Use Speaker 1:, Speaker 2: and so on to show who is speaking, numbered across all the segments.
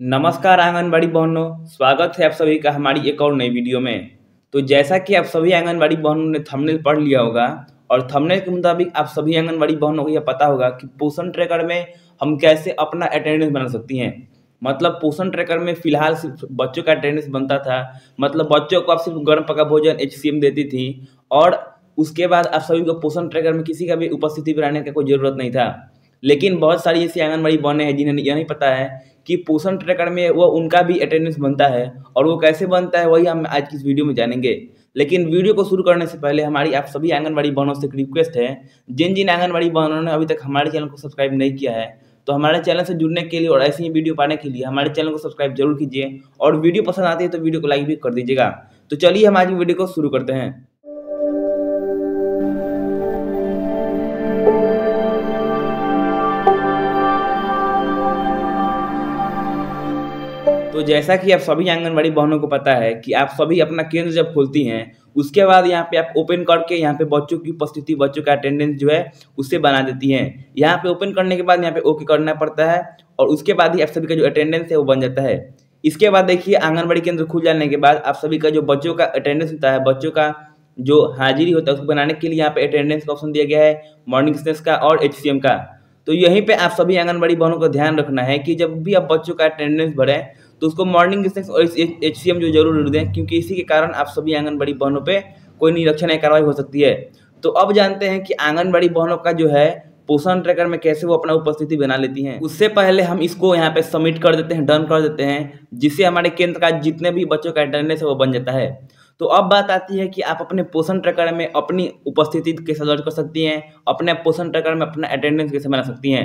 Speaker 1: नमस्कार आंगनबाड़ी बहनों स्वागत है आप सभी का हमारी एक और नई वीडियो में तो जैसा कि आप सभी आंगनबाड़ी बहनों ने थंबनेल पढ़ लिया होगा और थंबनेल के मुताबिक आप सभी आंगनबाड़ी बहनों को यह पता होगा कि पोषण ट्रैकर में हम कैसे अपना अटेंडेंस बना सकती हैं मतलब पोषण ट्रैकर में फिलहाल सिर्फ बच्चों का अटेंडेंस बनता था मतलब बच्चों को आप सिर्फ गर्म पका भोजन एच देती थी और उसके बाद आप सभी को पोषण ट्रैकर में किसी का भी उपस्थिति बनाने का कोई जरूरत नहीं था लेकिन बहुत सारी ऐसी आंगनबाड़ी बहनें हैं जिन्हें यह नहीं पता है कि पोषण ट्रैकर में वो उनका भी अटेंडेंस बनता है और वो कैसे बनता है वही हम आज की इस वीडियो में जानेंगे लेकिन वीडियो को शुरू करने से पहले हमारी आप सभी आंगनबाड़ी बहनों से एक रिक्वेस्ट है जिन जिन आंगनबाड़ी बहनों ने अभी तक हमारे चैनल को सब्सक्राइब नहीं किया है तो हमारे चैनल से जुड़ने के लिए और ऐसी ही वीडियो पाने के लिए हमारे चैनल को सब्सक्राइब जरूर कीजिए और वीडियो पसंद आती है तो वीडियो को लाइक भी कर दीजिएगा तो चलिए हम आज वीडियो को शुरू करते हैं तो जैसा कि आप सभी आंगनबाड़ी बहनों को पता है कि आप सभी अपना केंद्र जब खोलती हैं उसके बाद यहाँ पे आप ओपन करके यहाँ पे बच्चों की उपस्थिति बच्चों का अटेंडेंस जो है उससे बना देती हैं यहाँ पे ओपन करने के बाद यहाँ पे ओके करना पड़ता है और उसके बाद ही आप सभी का जो अटेंडेंस है वो बन जाता है इसके बाद देखिए आंगनबाड़ी केंद्र खुल जाने के बाद आप सभी का जो बच्चों का अटेंडेंस होता है बच्चों का जो हाजिरी होता है उसको बनाने के लिए यहाँ पे अटेंडेंस का ऑप्शन दिया गया है मॉर्निंग स्नेस का और एच का तो यहीं पे आप सभी आंगनबाड़ी बहनों को ध्यान रखना है कि जब भी आप बच्चों का अटेंडेंस भरें तो उसको मॉर्निंग स्नैक्स और एच सी एम जो जरूर दें क्योंकि इसी के कारण आप सभी आंगनबाड़ी बहनों पर कोई निरीक्षण या कार्रवाई हो सकती है तो अब जानते हैं कि आंगनबाड़ी बहनों का जो है पोषण ट्रैकर में कैसे वो अपना उपस्थिति बना लेती हैं उससे पहले हम इसको यहाँ पे सबमिट कर देते हैं डन कर देते हैं जिससे हमारे केंद्र का जितने भी बच्चों का अटेंडेंस है वो बन जाता है तो अब बात आती है कि आप अपने पोषण ट्रैकर में अपनी उपस्थिति कैसे दर्ज कर सकती हैं अपने पोषण ट्रैकर में अपना अटेंडेंस कैसे बना सकती हैं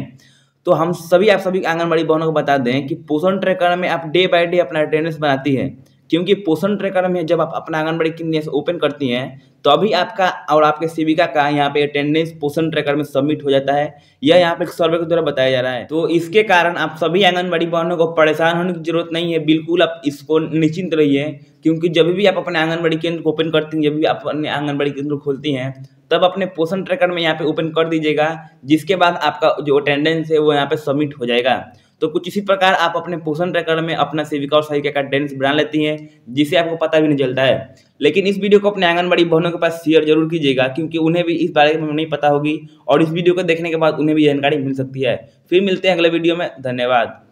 Speaker 1: तो हम सभी आप सभी आंगनबाड़ी बहनों को बता दें कि पोषण ट्रैकर में आप डे बाय डे अपना अटेंडेंस बनाती है क्योंकि पोषण ट्रैकर में जब आप अपना आंगनबाड़ी केंद्र ओपन करती हैं तो अभी आपका और आपके सेविका का यहाँ पे अटेंडेंस पोषण ट्रैकर में सबमिट हो जाता है यह यहाँ पे सर्वे के द्वारा बताया जा रहा है तो इसके कारण आप सभी आंगनबाड़ी बहनों को परेशान होने की जरूरत नहीं है बिल्कुल आप इसको निश्चिंत रहिए क्योंकि जब भी आप अपने आंगनबाड़ी केंद्र को ओपन करती हैं जब भी आप अपने आंगनबाड़ी केंद्र खोलती हैं तब अपने पोषण ट्रैकर में यहाँ पे ओपन कर दीजिएगा जिसके बाद आपका जो अटेंडेंस है वो यहाँ पे सबमिट हो जाएगा तो कुछ इसी प्रकार आप अपने पोषण ट्रैकर में अपना सेविका और सहिका का डेंस बना लेती हैं जिसे आपको पता भी नहीं चलता है लेकिन इस वीडियो को अपने आंगनबाड़ी बहनों के पास शेयर जरूर कीजिएगा क्योंकि उन्हें भी इस बारे में नहीं पता होगी और इस वीडियो को देखने के बाद उन्हें भी जानकारी मिल सकती है फिर मिलते हैं अगले वीडियो में धन्यवाद